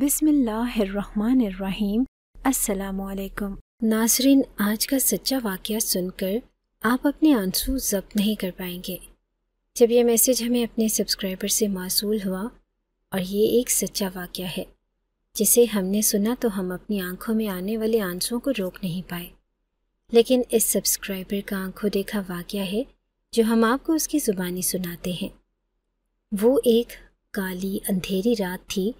बिसमीम् असलकुम नासरीन आज का सच्चा वाक़ सुनकर आप अपने आंसू जब्त नहीं कर पाएंगे जब यह मैसेज हमें अपने सब्सक्राइबर से मासूल हुआ और ये एक सच्चा वाक़ है जिसे हमने सुना तो हम अपनी आंखों में आने वाले आंसुओं को रोक नहीं पाए लेकिन इस सब्सक्राइबर का आंखों देखा वाक़ है जो हम आपको उसकी ज़ुबानी सुनाते हैं वो एक काली अंधेरी रात थी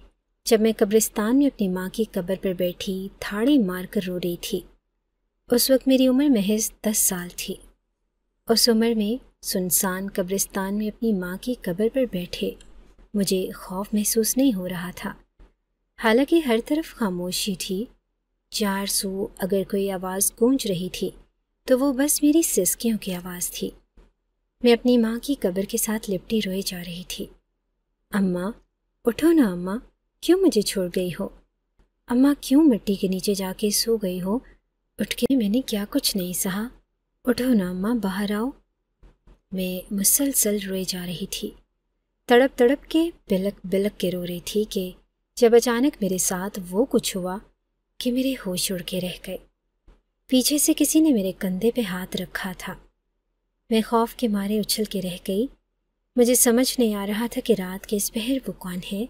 जब मैं कब्रिस्तान में अपनी माँ की कब्र पर बैठी थाड़ी मार कर रो रही थी उस वक्त मेरी उम्र महज दस साल थी उस उम्र में सुनसान कब्रिस्तान में अपनी माँ की कब्र पर बैठे मुझे खौफ महसूस नहीं हो रहा था हालांकि हर तरफ खामोशी थी चार सू अगर कोई आवाज़ गूंज रही थी तो वो बस मेरी सिसकियों की आवाज़ थी मैं अपनी माँ की कब्र के साथ लिपटी रोए जा रही थी अम्मा उठो ना अम्मा क्यों मुझे छोड़ गई हो अम्मा क्यों मिट्टी के नीचे जाके सो गई हो उठ के मैंने क्या कुछ नहीं सहा उठो ना अम्मा बाहर आओ मैं मुसलसल रोए जा रही थी तड़प तड़प के बिलक बिलक के रो रही थी कि जब अचानक मेरे साथ वो कुछ हुआ कि मेरे होश उड़ के रह गए पीछे से किसी ने मेरे कंधे पे हाथ रखा था मैं खौफ के मारे उछल के रह गई मुझे समझ नहीं आ रहा था कि रात के इस पहर वो कौन है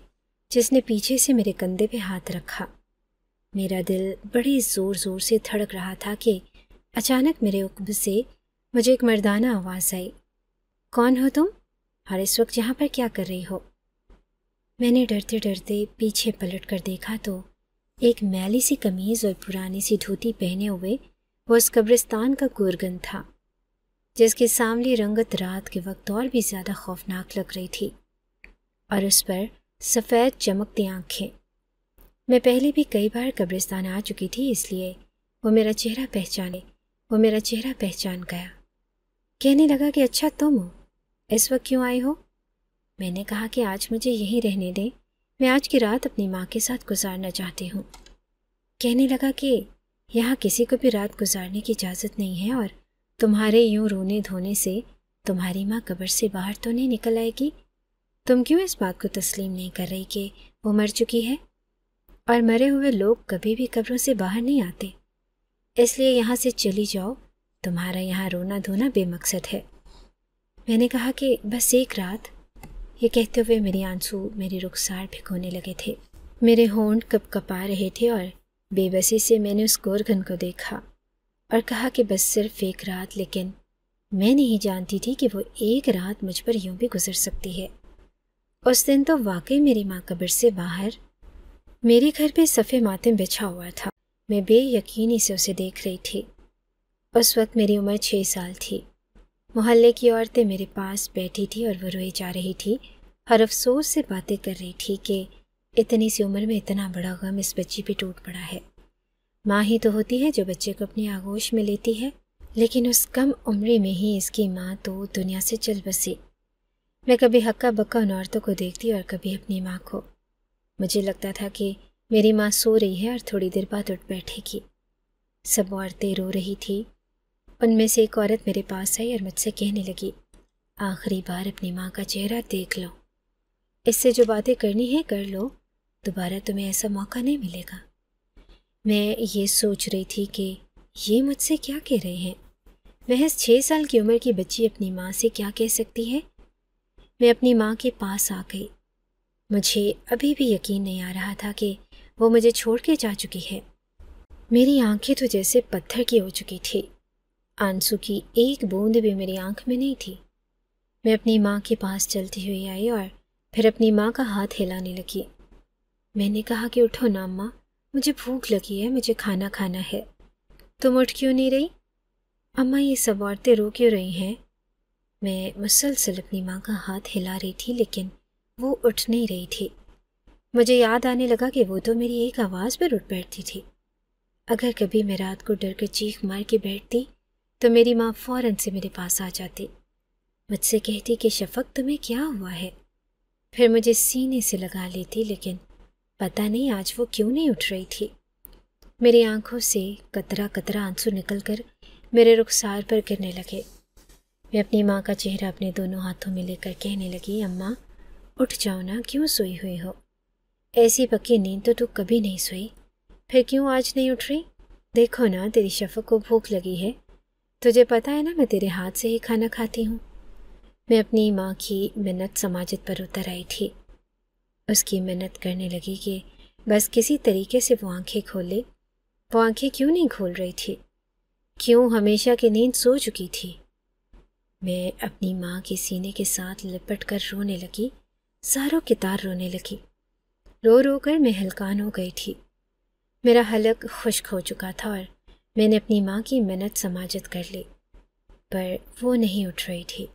जिसने पीछे से मेरे कंधे पे हाथ रखा मेरा दिल बड़े ज़ोर ज़ोर से धड़क रहा था कि अचानक मेरे उकब से मुझे एक मर्दाना आवाज़ आई कौन हो तुम और इस वक्त यहाँ पर क्या कर रही हो मैंने डरते डरते पीछे पलट कर देखा तो एक मैली सी कमीज़ और पुरानी सी धोती पहने हुए वो उस कब्रिस्तान का गुरगन था जिसके सामने रंगत रात के वक्त और भी ज़्यादा खौफनाक लग रही थी और उस पर सफ़ेद चमकती आँखें मैं पहले भी कई बार कब्रिस्तान आ चुकी थी इसलिए वो मेरा चेहरा पहचाने वो मेरा चेहरा पहचान गया कहने लगा कि अच्छा तुम हो इस वक्त क्यों आए हो मैंने कहा कि आज मुझे यहीं रहने दें मैं आज की रात अपनी माँ के साथ गुजारना चाहती हूँ कहने लगा कि यहाँ किसी को भी रात गुजारने की इजाज़त नहीं है और तुम्हारे यूँ रोने धोने से तुम्हारी माँ कब्र से बाहर तो नहीं निकल आएगी तुम क्यों इस बात को तस्लीम नहीं कर रही कि वो मर चुकी है और मरे हुए लोग कभी भी कब्रों से बाहर नहीं आते इसलिए यहाँ से चली जाओ तुम्हारा यहाँ रोना धोना बेमकसद है मैंने कहा कि बस एक रात ये कहते हुए मेरे आंसू मेरी रुखसार भिगोने लगे थे मेरे होंड कप कपा रहे थे और बेबसी से मैंने उस गोरघन को देखा और कहा कि बस सिर्फ एक रात लेकिन मैं नहीं जानती थी कि वो एक रात मुझ पर यूं भी गुजर सकती है उस दिन तो वाकई मेरी माँ कब्र से बाहर मेरे घर पे सफ़े मातम बिछा हुआ था मैं बेयकीनी से उसे देख रही थी उस वक्त मेरी उम्र छः साल थी मोहल्ले की औरतें मेरे पास बैठी थी और वो रोई जा रही थी हर अफसोस से बातें कर रही थी कि इतनी सी उम्र में इतना बड़ा गम इस बच्ची पे टूट पड़ा है माँ ही तो होती है जो बच्चे को अपनी आगोश में लेती है लेकिन उस कम उम्र में ही इसकी माँ तो दुनिया से चल बसी मैं कभी हक्का बक्का उन औरतों को देखती और कभी अपनी माँ को मुझे लगता था कि मेरी माँ सो रही है और थोड़ी देर बाद उठ बैठेगी सब औरतें रो रही थी उनमें से एक औरत मेरे पास आई और मुझसे कहने लगी आखिरी बार अपनी माँ का चेहरा देख लो इससे जो बातें करनी है कर लो दोबारा तुम्हें ऐसा मौका नहीं मिलेगा मैं ये सोच रही थी कि ये मुझसे क्या कह रहे हैं महज छः साल की उम्र की बच्ची अपनी माँ से क्या कह सकती है मैं अपनी माँ के पास आ गई मुझे अभी भी यकीन नहीं आ रहा था कि वो मुझे छोड़ के जा चुकी है मेरी आंखें तो जैसे पत्थर की हो चुकी थी आंसू की एक बूंद भी मेरी आंख में नहीं थी मैं अपनी माँ के पास चलती हुई आई और फिर अपनी माँ का हाथ हिलाने लगी मैंने कहा कि उठो ना माँ मुझे भूख लगी है मुझे खाना खाना है तुम उठ क्यों नहीं रही अम्मा ये सब औरतें रो क्यों रही हैं मैं मुसलसल अपनी माँ का हाथ हिला रही थी लेकिन वो उठ नहीं रही थी मुझे याद आने लगा कि वो तो मेरी एक आवाज़ पर उठ बैठती थी अगर कभी मैं रात को डर कर चीख मार के बैठती तो मेरी माँ फ़ौरन से मेरे पास आ जाती मुझसे कहती कि शफक तुम्हें क्या हुआ है फिर मुझे सीने से लगा लेती लेकिन पता नहीं आज वो क्यों नहीं उठ रही थी मेरी आंखों से कतरा कतरा आंसू निकलकर मेरे रुखसार पर गिरने लगे मैं अपनी माँ का चेहरा अपने दोनों हाथों में लेकर कहने लगी अम्मा उठ जाओ ना क्यों सोई हुई हो ऐसी पक्की नींद तो तू कभी नहीं सोई फिर क्यों आज नहीं उठ रही देखो ना तेरी शफक को भूख लगी है तुझे पता है ना मैं तेरे हाथ से ही खाना खाती हूँ मैं अपनी माँ की मिन्नत समाजत पर उतर आई थी उसकी मिन्नत करने लगी कि बस किसी तरीके से वो आंखें खोले वो आंखें क्यों नहीं खोल रही थी क्यों हमेशा की नींद सो चुकी थी मैं अपनी माँ के सीने के साथ लिपट कर रोने लगी सारों कितार रोने लगी रो रो कर मैं हलकान हो गई थी मेरा हलक खुश्क हो चुका था और मैंने अपनी माँ की मिन्नत समाजत कर ली पर वो नहीं उठ रही थी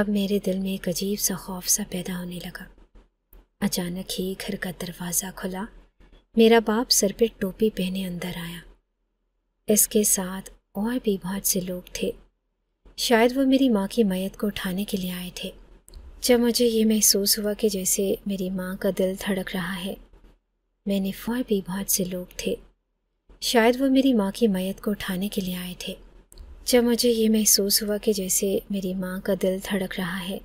अब मेरे दिल में एक अजीब सा खौफ सा पैदा होने लगा अचानक ही घर का दरवाज़ा खुला मेरा बाप सर पर टोपी पहने अंदर आया इसके साथ और भी बहुत से लोग थे शायद वो मेरी माँ की मैत को उठाने के लिए आए थे जब मुझे ये महसूस हुआ कि जैसे मेरी माँ का दिल धड़क रहा है मैंने फौर भी बहुत से लोग थे शायद वो मेरी माँ की मैत को उठाने के लिए आए थे जब मुझे ये महसूस हुआ कि जैसे मेरी माँ का दिल धड़क रहा है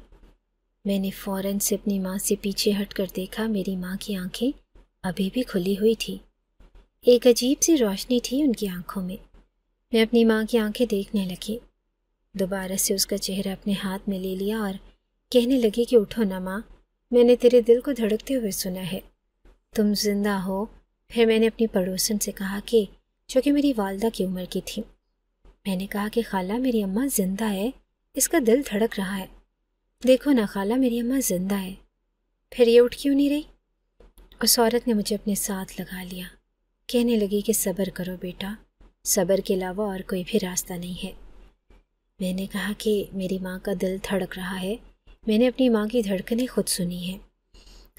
मैंने फ़ौरन से अपनी माँ से पीछे हट कर देखा मेरी माँ की आंखें अभी भी खुली हुई थी एक अजीब सी रोशनी थी उनकी आंखों में मैं अपनी माँ की आंखें देखने लगी दोबारा से उसका चेहरा अपने हाथ में ले लिया और कहने लगी कि उठो ना माँ मैंने तेरे दिल को धड़कते हुए सुना है तुम जिंदा हो फिर मैंने अपनी पड़ोसन से कहा कि चूँकि मेरी वालदा की उम्र की थी मैंने कहा कि खाला मेरी अम्मा ज़िंदा है इसका दिल धड़क रहा है देखो ना खाला मेरी अम्मा ज़िंदा है फिर ये उठ क्यों नहीं रही उस औरत ने मुझे अपने साथ लगा लिया कहने लगी कि सब्र करो बेटा सब्र के अलावा और कोई भी रास्ता नहीं है मैंने कहा कि मेरी माँ का दिल धड़क रहा है मैंने अपनी माँ की धड़कनें खुद सुनी है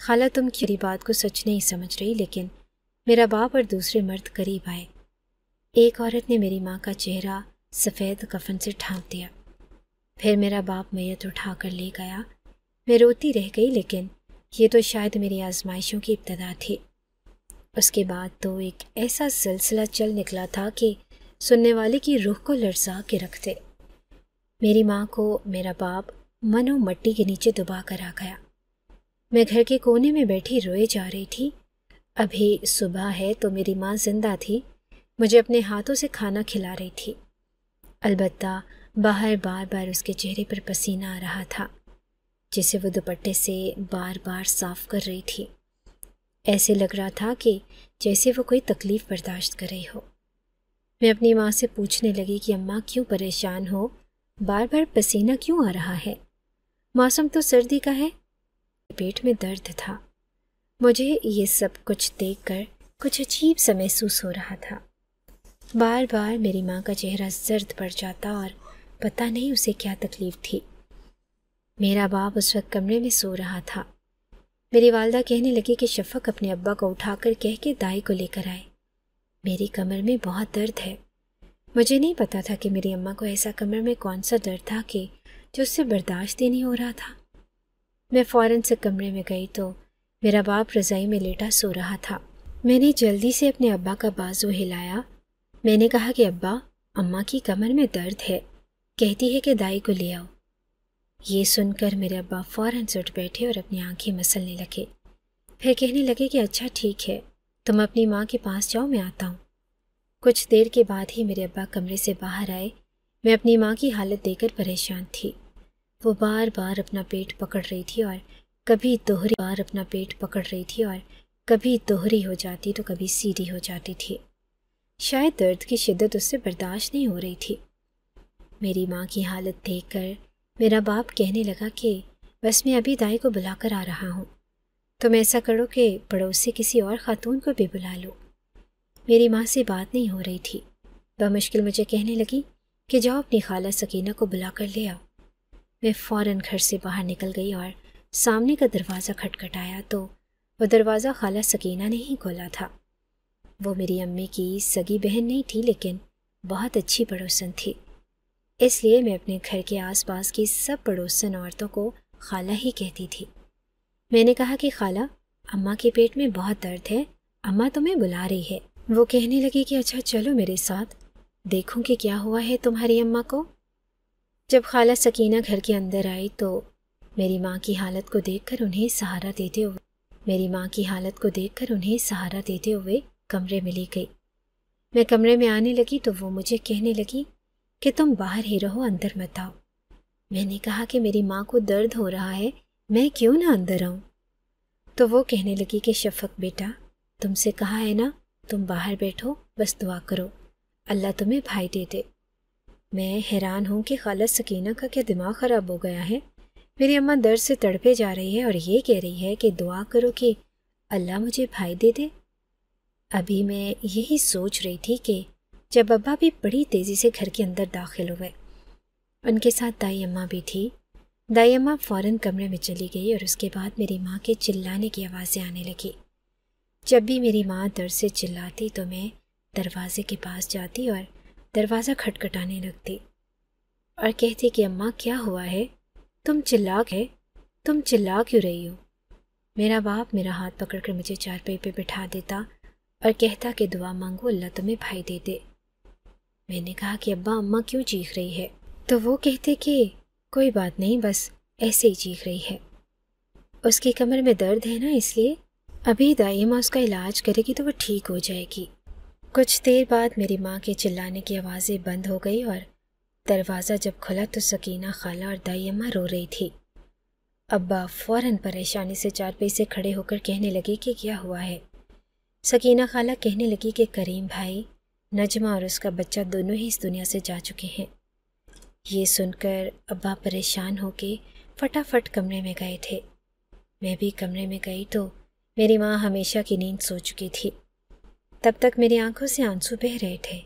खाला तुम खेरी बात को सच नहीं समझ रही लेकिन मेरा बाप और दूसरे मर्द करीब आए एक औरत ने मेरी माँ का चेहरा सफ़ेद कफन से ढाँप दिया फिर मेरा बाप मैयत उठा कर ले गया मैं रोती रह गई लेकिन ये तो शायद मेरी आजमाइशों की इब्तदा थी उसके बाद तो एक ऐसा सिलसिला चल निकला था कि सुनने वाले की रूह को लड़सा के रखते मेरी माँ को मेरा बाप मनो मट्टी के नीचे दुबा कर आ गया मैं घर के कोने में बैठी रोए जा रही थी अभी सुबह है तो मेरी माँ जिंदा थी मुझे अपने हाथों से खाना खिला रही थी अलबत्ता बाहर बार बार उसके चेहरे पर पसीना आ रहा था जिसे वो दुपट्टे से बार बार साफ कर रही थी ऐसे लग रहा था कि जैसे वो कोई तकलीफ़ बर्दाश्त कर रही हो मैं अपनी माँ से पूछने लगी कि अम्मा क्यों परेशान हो बार बार पसीना क्यों आ रहा है मौसम तो सर्दी का है पेट में दर्द था मुझे ये सब कुछ देखकर कुछ अजीब सा महसूस हो रहा था बार बार मेरी माँ का चेहरा जर्द पड़ जाता और पता नहीं उसे क्या तकलीफ़ थी मेरा बाप उस वक्त कमरे में सो रहा था मेरी वालदा कहने लगी कि शफक अपने अब्बा को उठाकर कह के दाई को लेकर आए मेरी कमर में बहुत दर्द है मुझे नहीं पता था कि मेरी अम्मा को ऐसा कमर में कौन सा डर था कि जो उससे बर्दाश्त ही नहीं हो रहा था मैं फ़ौरन से कमरे में गई तो मेरा बाप रज़ाई में लेटा सो रहा था मैंने जल्दी से अपने अब्बा का बाजू हिलाया मैंने कहा कि अब्बा अम्मा की कमर में दर्द है कहती है कि दाई को ले आओ ये सुनकर मेरे अब्बा फ़ौरन से उठ बैठे और अपनी आंखें मसलने लगे फिर कहने लगे कि अच्छा ठीक है तुम अपनी माँ के पास जाओ मैं आता हूँ कुछ देर के बाद ही मेरे अब्बा कमरे से बाहर आए मैं अपनी माँ की हालत देखकर परेशान थी वो बार बार अपना पेट पकड़ रही थी और कभी दोहरी बार अपना पेट पकड़ रही थी और कभी दोहरी हो जाती तो कभी सीधी हो जाती थी शायद दर्द की शिद्दत उससे बर्दाश्त नहीं हो रही थी मेरी माँ की हालत देखकर मेरा बाप कहने लगा कि बस मैं अभी दाई को बुलाकर आ रहा हूँ तुम तो ऐसा करो कि पड़ोस से किसी और ख़ातून को भी बुला लो मेरी माँ से बात नहीं हो रही थी बमुश्किल मुझे कहने लगी कि जाओ अपनी खाला सकीना को बुला कर ले आओ मैं फ़ौर घर से बाहर निकल गई और सामने का दरवाज़ा खटखटाया तो वह दरवाज़ा खाला सकीना ने ही खोला था वो मेरी अम्मी की सगी बहन नहीं थी लेकिन बहुत अच्छी पड़ोसन थी इसलिए मैं अपने घर के आसपास की सब पड़ोसन औरतों को खाला ही कहती थी मैंने कहा कि खाला अम्मा के पेट में बहुत दर्द है अम्मा तुम्हें बुला रही है वो कहने लगी कि अच्छा चलो मेरे साथ देखूं कि क्या हुआ है तुम्हारी अम्मा को जब खाला सकीना घर के अंदर आई तो मेरी माँ की हालत को देखकर उन्हें सहारा देते हुए मेरी माँ की हालत को देखकर उन्हें सहारा देते हुए कमरे में ले गई मैं कमरे में आने लगी तो वो मुझे कहने लगी कि तुम बाहर ही रहो अंदर मत आओ मैंने कहा कि मेरी माँ को दर्द हो रहा है मैं क्यों ना अंदर आऊँ तो वो कहने लगी कि शफक बेटा तुमसे कहा है ना तुम बाहर बैठो बस दुआ करो अल्लाह तुम्हें भाई दे दे मैं हैरान हूँ कि खाला सकीना का क्या दिमाग ख़राब हो गया है मेरी अम्मा दर्द से तड़पे जा रही है और ये कह रही है कि दुआ करो कि अल्लाह मुझे भाई दे दे अभी मैं यही सोच रही थी कि जब अब्बा भी बड़ी तेज़ी से घर के अंदर दाखिल हुए उनके साथ दाई अम्मा भी थी दाई अम्मा फ़ौरन कमरे में चली गई और उसके बाद मेरी माँ के चिल्लाने की आवाज़ें आने लगी जब भी मेरी माँ दर्द से चिल्लाती तो मैं दरवाज़े के पास जाती और दरवाज़ा खटखटाने लगती और कहती कि अम्मा क्या हुआ है तुम चिल्ला है तुम चिल्ला क्यों रही हो मेरा बाप मेरा हाथ पकड़कर मुझे चारपाई पे बिठा देता और कहता कि दुआ मांगो अल्लाह तुम्हें भाई दे दे मैंने कहा कि अब्बा अम्मा क्यों चीख रही है तो वो कहते कि कोई बात नहीं बस ऐसे ही चीख रही है उसकी कमर में दर्द है ना इसलिए अभी माँ उसका इलाज करेगी तो वो ठीक हो जाएगी कुछ देर बाद मेरी माँ के चिल्लाने की आवाज़ें बंद हो गई और दरवाज़ा जब खुला तो सकीना खाला और दाई अम्मा रो रही थी अब्बा फ़ौर परेशानी से चारपाई से खड़े होकर कहने लगे कि क्या हुआ है सकीना खाला कहने लगी कि करीम भाई नजमा और उसका बच्चा दोनों ही इस दुनिया से जा चुके हैं ये सुनकर अब्बा परेशान होके फटाफट कमरे में गए थे मैं भी कमरे में गई तो मेरी माँ हमेशा की नींद सो चुकी थी तब तक मेरी आंखों से आंसू बह रहे थे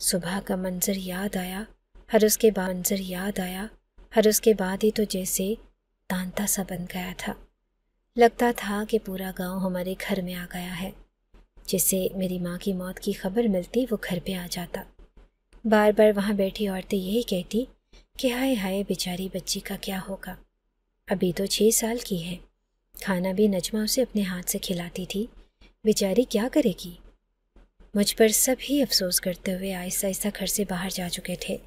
सुबह का मंजर याद आया हर उसके बाद मंजर याद आया हर उसके बाद ही तो जैसे तांता सा बन गया था लगता था कि पूरा गांव हमारे घर में आ गया है जिससे मेरी माँ की मौत की खबर मिलती वो घर पे आ जाता बार बार वहाँ बैठी औरतें यही कहती कि हाय हाय बेचारी बच्ची का क्या होगा अभी तो छः साल की है खाना भी नजमा उसे अपने हाथ से खिलाती थी बेचारी क्या करेगी मुझ पर सब ही अफसोस करते हुए आहिस्ता आहिस्ता घर से बाहर जा चुके थे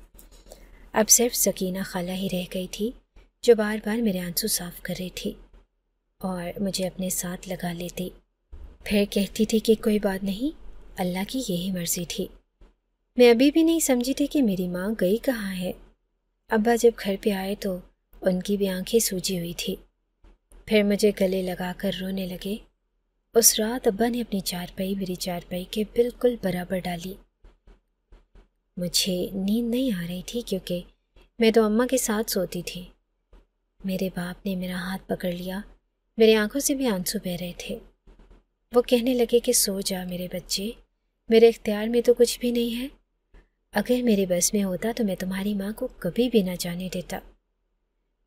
अब सिर्फ सकीना खाला ही रह गई थी जो बार बार मेरे आंसू साफ कर रही थी और मुझे अपने साथ लगा लेती फिर कहती थी कि कोई बात नहीं अल्लाह की यही मर्ज़ी थी मैं अभी भी नहीं समझी थी कि मेरी माँ गई कहाँ है अब्बा जब घर पे आए तो उनकी भी आंखें सूजी हुई थी फिर मुझे गले लगा कर रोने लगे उस रात अब्बा ने अपनी चारपाई मेरी चारपाई के बिल्कुल बराबर डाली मुझे नींद नहीं आ रही थी क्योंकि मैं तो अम्मा के साथ सोती थी मेरे बाप ने मेरा हाथ पकड़ लिया मेरी आंखों से भी आंसू बह रहे थे वो कहने लगे कि सो जा मेरे बच्चे मेरे इख्तियार में तो कुछ भी नहीं है अगर मेरे बस में होता तो मैं तुम्हारी माँ को कभी भी ना जाने देता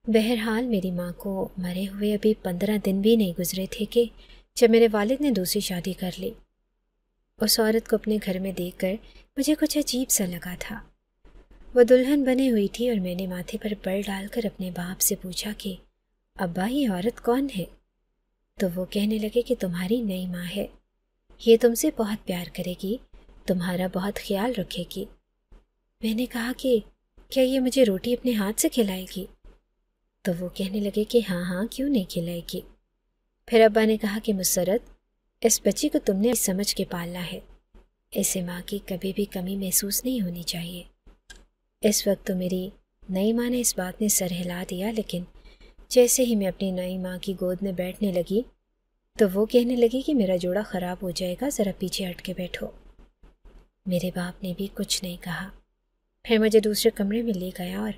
बहरहाल मेरी माँ को मरे हुए अभी पंद्रह दिन भी नहीं गुजरे थे कि जब मेरे वालिद ने दूसरी शादी कर ली उस औरत को अपने घर में देखकर मुझे कुछ अजीब सा लगा था वह दुल्हन बनी हुई थी और मैंने माथे पर बल डालकर अपने बाप से पूछा कि अब्बा ये औरत कौन है तो वो कहने लगे कि तुम्हारी नई माँ है ये तुमसे बहुत प्यार करेगी तुम्हारा बहुत ख्याल रखेगी मैंने कहा कि क्या ये मुझे रोटी अपने हाथ से खिलाएगी तो वो कहने लगे कि हाँ हाँ क्यों नहीं खिलाएगी फिर अब्बा ने कहा कि मुसरत इस बच्ची को तुमने समझ के पालना है इसे माँ की कभी भी कमी महसूस नहीं होनी चाहिए इस वक्त तो मेरी नई माँ ने इस बात ने सर हिला दिया लेकिन जैसे ही मैं अपनी नई माँ की गोद में बैठने लगी तो वो कहने लगी कि मेरा जोड़ा ख़राब हो जाएगा ज़रा पीछे हट के बैठो मेरे बाप ने भी कुछ नहीं कहा फिर मुझे दूसरे कमरे में ले गया और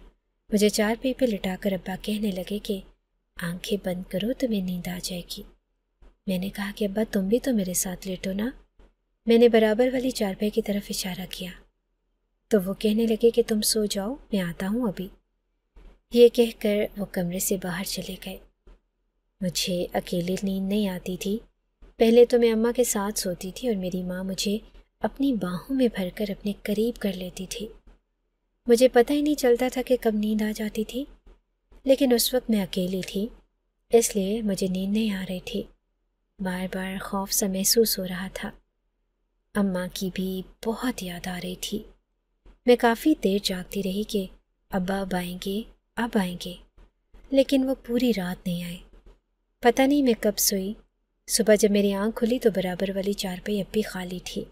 मुझे चार पे पे लिटाकर अब्बा कहने लगे कि आंखें बंद करो तुम्हें नींद आ जाएगी मैंने कहा कि अब्बा तुम भी तो मेरे साथ लेटो ना मैंने बराबर वाली चारपाई की तरफ इशारा किया तो वो कहने लगे कि तुम सो जाओ मैं आता हूँ अभी ये कहकर वो कमरे से बाहर चले गए मुझे अकेले नींद नहीं आती थी पहले तो मैं अम्मा के साथ सोती थी और मेरी माँ मुझे अपनी बाहों में भरकर अपने करीब कर लेती थी मुझे पता ही नहीं चलता था कि कब नींद आ जाती थी लेकिन उस वक्त मैं अकेली थी इसलिए मुझे नींद नहीं आ रही थी बार बार खौफ सा महसूस हो रहा था अम्मा की भी बहुत याद आ रही थी मैं काफ़ी देर जागती रही कि अब्बा अब आएंगे अब आएंगे लेकिन वो पूरी रात नहीं आए पता नहीं मैं कब सोई सुबह जब मेरी आंख खुली तो बराबर वाली चारपाई अब भी खाली थी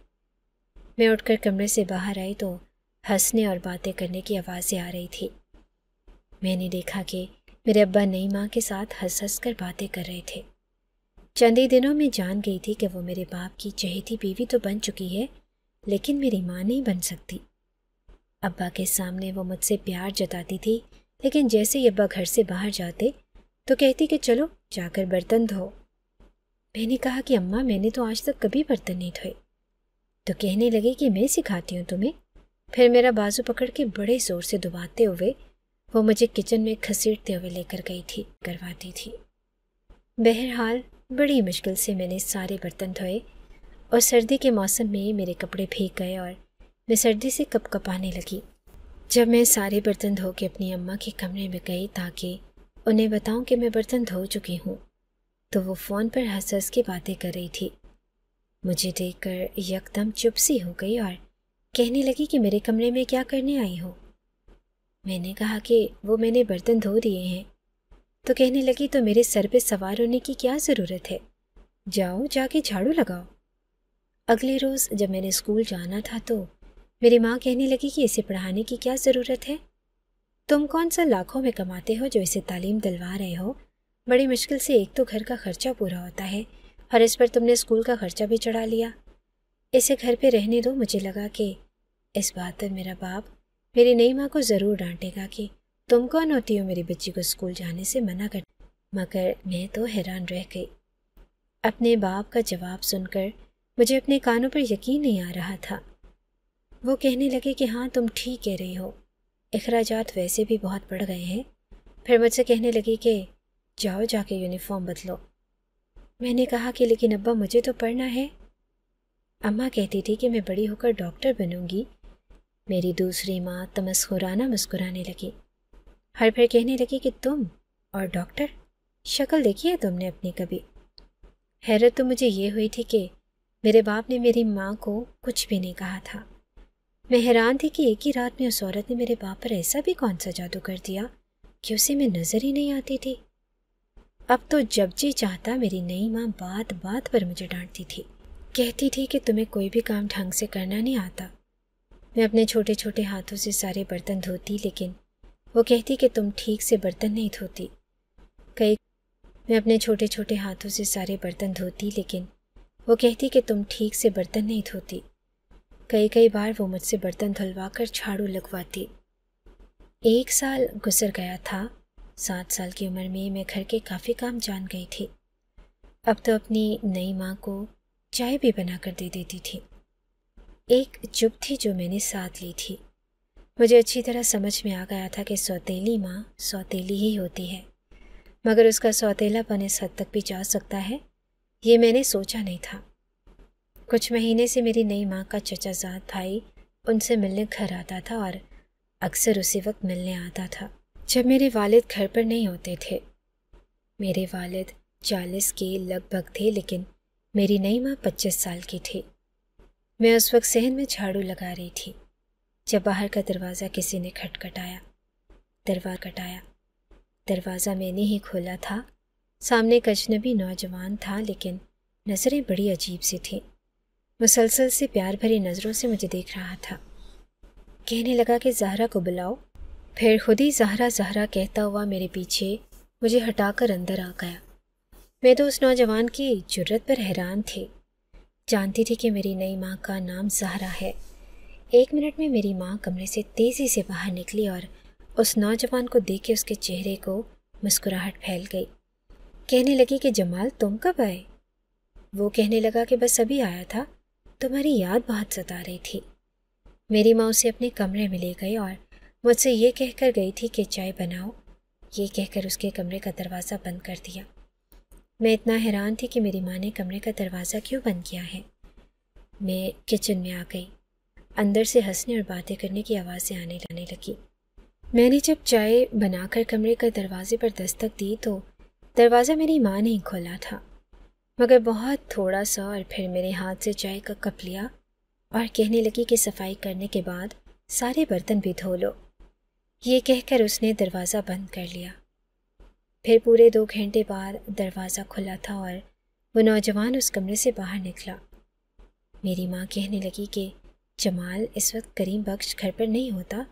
मैं उठकर कमरे से बाहर आई तो हंसने और बातें करने की आवाज़ें आ रही थी मैंने देखा कि मेरे अब्बा नई माँ के साथ हंस हंस कर बातें कर रहे थे चंद ही दिनों में जान गई थी कि वो मेरे बाप की चहेती बीवी तो बन चुकी है लेकिन मेरी माँ नहीं बन सकती अब्बा के सामने वो मुझसे प्यार जताती थी लेकिन जैसे ही अब्बा घर से बाहर जाते तो कहती कि चलो जाकर बर्तन धो मैंने कहा कि अम्मा मैंने तो आज तक कभी बर्तन नहीं धोए तो कहने लगे कि मैं सिखाती हूँ तुम्हें फिर मेरा बाजू पकड़ के बड़े ज़ोर से दुबाते हुए वो मुझे किचन में खसीटते हुए लेकर गई थी करवाती थी बहरहाल बड़ी मुश्किल से मैंने सारे बर्तन धोए और सर्दी के मौसम में मेरे कपड़े भीग गए और मैं सर्दी से कप कपाने लगी जब मैं सारे बर्तन धो के अपनी अम्मा के कमरे में गई ताकि उन्हें बताऊं कि मैं बर्तन धो चुकी हूँ तो वो फ़ोन पर हंस हंस के बातें कर रही थी मुझे देखकर यकदम चुप सी हो गई और कहने लगी कि मेरे कमरे में क्या करने आई हो मैंने कहा कि वो मैंने बर्तन धो दिए हैं तो कहने लगी तो मेरे सर पे सवार होने की क्या ज़रूरत है जाओ जाके झाड़ू लगाओ अगले रोज़ जब मैंने स्कूल जाना था तो मेरी माँ कहने लगी कि इसे पढ़ाने की क्या ज़रूरत है तुम कौन सा लाखों में कमाते हो जो इसे तालीम दिलवा रहे हो बड़ी मुश्किल से एक तो घर का खर्चा पूरा होता है और इस पर तुमने स्कूल का खर्चा भी चढ़ा लिया इसे घर पे रहने दो मुझे लगा कि इस बात पर मेरा बाप मेरी नई माँ को ज़रूर डांटेगा कि तुम कौन होती हो मेरी बच्ची को स्कूल जाने से मना कर मगर मैं तो हैरान रह गई अपने बाप का जवाब सुनकर मुझे अपने कानों पर यकीन नहीं आ रहा था वो कहने लगे कि हाँ तुम ठीक कह रही हो अखराज वैसे भी बहुत बढ़ गए हैं फिर मुझसे कहने लगी कि जाओ जाके यूनिफॉर्म बदलो मैंने कहा कि लेकिन अब्बा मुझे तो पढ़ना है अम्मा कहती थी कि मैं बड़ी होकर डॉक्टर बनूंगी मेरी दूसरी माँ तमस्कुराना मुस्कुराने लगी हर फिर कहने लगी कि तुम और डॉक्टर शक्ल देखी है तुमने अपनी कभी हैरत तो मुझे ये हुई थी कि मेरे बाप ने मेरी माँ को कुछ भी नहीं कहा था मैं हैरान थी कि एक ही रात में उस औरत ने मेरे बाप पर ऐसा भी कौन सा जादू कर दिया कि उसे मैं नज़र ही नहीं आती थी अब तो जब जी चाहता मेरी नई माँ बात बात पर मुझे डांटती थी कहती थी कि तुम्हें कोई भी काम ढंग से करना नहीं आता मैं अपने छोटे छोटे हाथों से सारे बर्तन धोती लेकिन वो कहती कि तुम ठीक से बर्तन नहीं धोती कई मैं अपने छोटे छोटे हाथों से सारे बर्तन धोती लेकिन वो कहती कि तुम ठीक से बर्तन नहीं धोती कई कई बार वो मुझसे बर्तन धुलवा कर झाड़ू लगवाती एक साल गुजर गया था सात साल की उम्र में मैं घर के काफ़ी काम जान गई थी अब तो अपनी नई माँ को चाय भी बनाकर दे देती थी एक चुप थी जो मैंने साथ ली थी मुझे अच्छी तरह समझ में आ गया था कि सौतेली माँ सौतेली ही होती है मगर उसका बने इस हद तक भी जा सकता है ये मैंने सोचा नहीं था कुछ महीने से मेरी नई माँ का चचाजात भाई उनसे मिलने घर आता था और अक्सर उसी वक्त मिलने आता था जब मेरे वालिद घर पर नहीं होते थे मेरे वालिद चालीस के लगभग थे लेकिन मेरी नई माँ पच्चीस साल की थी मैं उस वक्त सहन में झाड़ू लगा रही थी जब बाहर का दरवाज़ा किसी ने खटखटाया दरवा कटाया दरवाज़ा मैंने ही खोला था सामने एक अजनबी नौजवान था लेकिन नज़रें बड़ी अजीब सी थीं मुसलसल से प्यार भरी नज़रों से मुझे देख रहा था कहने लगा कि जहरा को बुलाओ फिर खुद ही जहरा जहरा कहता हुआ मेरे पीछे मुझे हटाकर अंदर आ गया मैं तो उस नौजवान की जुर्रत पर हैरान थी जानती थी कि मेरी नई माँ का नाम जहरा है एक मिनट में मेरी माँ कमरे से तेज़ी से बाहर निकली और उस नौजवान को देख के उसके चेहरे को मुस्कुराहट फैल गई कहने लगी कि जमाल तुम कब आए वो कहने लगा कि बस अभी आया था तुम्हारी याद बहुत सता रही थी मेरी माँ उसे अपने कमरे में ले गई और मुझसे ये कहकर गई थी कि चाय बनाओ ये कहकर उसके कमरे का दरवाज़ा बंद कर दिया मैं इतना हैरान थी कि मेरी माँ ने कमरे का दरवाज़ा क्यों बंद किया है मैं किचन में आ गई अंदर से हंसने और बातें करने की आवाज़ें आने लाने लगी मैंने जब चाय बनाकर कमरे का दरवाजे पर दस्तक दी तो दरवाज़ा मेरी माँ ने खोला था मगर बहुत थोड़ा सा और फिर मेरे हाथ से चाय का कप लिया और कहने लगी कि सफाई करने के बाद सारे बर्तन भी धो लो ये कहकर उसने दरवाज़ा बंद कर लिया फिर पूरे दो घंटे बाद दरवाज़ा खुला था और वो नौजवान उस कमरे से बाहर निकला मेरी माँ कहने लगी कि जमाल इस वक्त करीम बख्श घर पर नहीं होता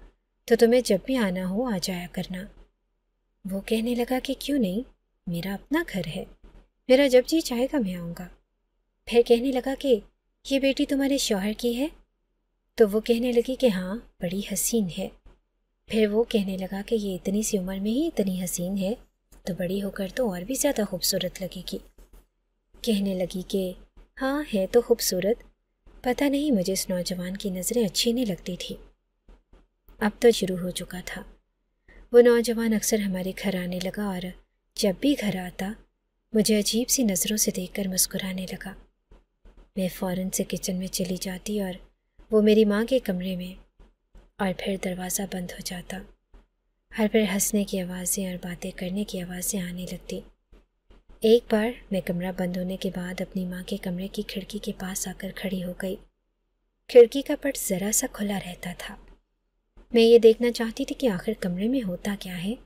तो तुम्हें जब भी आना हो आ जाया करना वो कहने लगा कि क्यों नहीं मेरा अपना घर है मेरा जब जी चाहेगा मैं आऊँगा फिर कहने लगा कि ये बेटी तुम्हारे शौहर की है तो वो कहने लगी कि हाँ बड़ी हसीन है फिर वो कहने लगा कि ये इतनी सी उम्र में ही इतनी हसीन है तो बड़ी होकर तो और भी ज़्यादा खूबसूरत लगेगी कहने लगी कि हाँ है तो खूबसूरत पता नहीं मुझे इस नौजवान की नज़रें अच्छी नहीं लगती थी अब तो शुरू हो चुका था वो नौजवान अक्सर हमारे घर आने लगा और जब भी घर आता मुझे अजीब सी नज़रों से देखकर मुस्कुराने लगा मैं फ़ौरन से किचन में चली जाती और वो मेरी माँ के कमरे में और फिर दरवाज़ा बंद हो जाता हर फिर हंसने की आवाज़ें और बातें करने की आवाज़ें आने लगती एक बार मैं कमरा बंद होने के बाद अपनी माँ के कमरे की खिड़की के पास आकर खड़ी हो गई खिड़की का पट ज़रा सा खुला रहता था मैं ये देखना चाहती थी कि आखिर कमरे में होता क्या है